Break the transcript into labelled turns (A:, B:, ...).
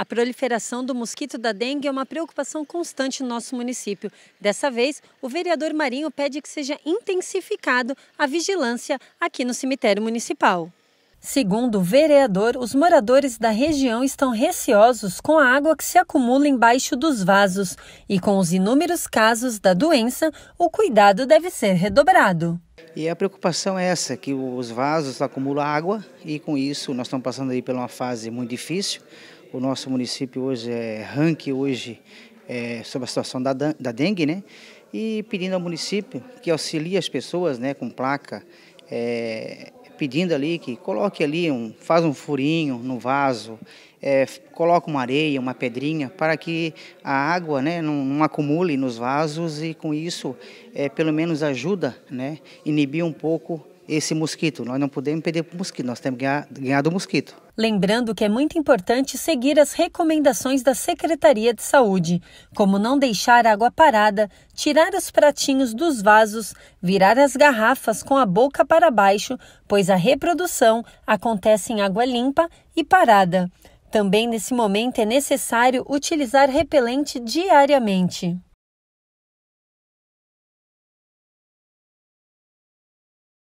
A: A proliferação do mosquito da dengue é uma preocupação constante no nosso município. Dessa vez, o vereador Marinho pede que seja intensificado a vigilância aqui no cemitério municipal. Segundo o vereador, os moradores da região estão receosos com a água que se acumula embaixo dos vasos e com os inúmeros casos da doença, o cuidado deve ser redobrado.
B: E a preocupação é essa, que os vasos acumulam água e com isso nós estamos passando aí por uma fase muito difícil. O nosso município hoje é ranking hoje é, sobre a situação da, da dengue, né? E pedindo ao município que auxilie as pessoas, né, com placa é, pedindo ali que coloque ali, um, faz um furinho no vaso, é, coloca uma areia, uma pedrinha, para que a água né, não, não acumule nos vasos e com isso, é, pelo menos ajuda, né, inibir um pouco esse mosquito. Nós não podemos perder o mosquito, nós temos que ganhar, ganhar do mosquito.
A: Lembrando que é muito importante seguir as recomendações da Secretaria de Saúde, como não deixar água parada, tirar os pratinhos dos vasos, virar as garrafas com a boca para baixo, pois a reprodução acontece em água limpa e parada. Também nesse momento é necessário utilizar repelente diariamente.